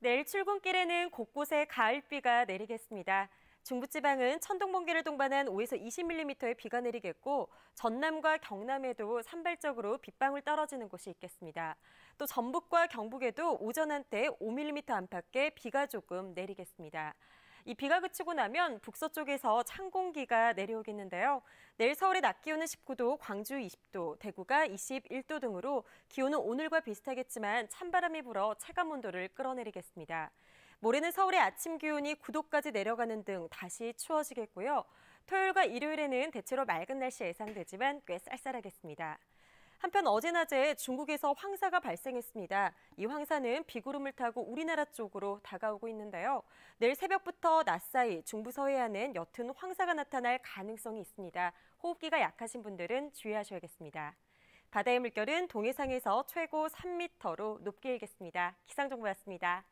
내일 출근길에는 곳곳에 가을비가 내리겠습니다. 중부지방은 천둥번개를 동반한 5에서 20mm의 비가 내리겠고 전남과 경남에도 산발적으로 빗방울 떨어지는 곳이 있겠습니다. 또 전북과 경북에도 오전 한때 5mm 안팎의 비가 조금 내리겠습니다. 이 비가 그치고 나면 북서쪽에서 찬 공기가 내려오겠는데요. 내일 서울의 낮 기온은 19도, 광주 20도, 대구가 21도 등으로 기온은 오늘과 비슷하겠지만 찬바람이 불어 체감 온도를 끌어내리겠습니다. 모레는 서울의 아침 기온이 9도까지 내려가는 등 다시 추워지겠고요. 토요일과 일요일에는 대체로 맑은 날씨 예상되지만 꽤 쌀쌀하겠습니다. 한편 어제낮에 중국에서 황사가 발생했습니다. 이 황사는 비구름을 타고 우리나라 쪽으로 다가오고 있는데요. 내일 새벽부터 낮 사이 중부 서해안엔 옅은 황사가 나타날 가능성이 있습니다. 호흡기가 약하신 분들은 주의하셔야겠습니다. 바다의 물결은 동해상에서 최고 3m로 높게 일겠습니다. 기상정보였습니다.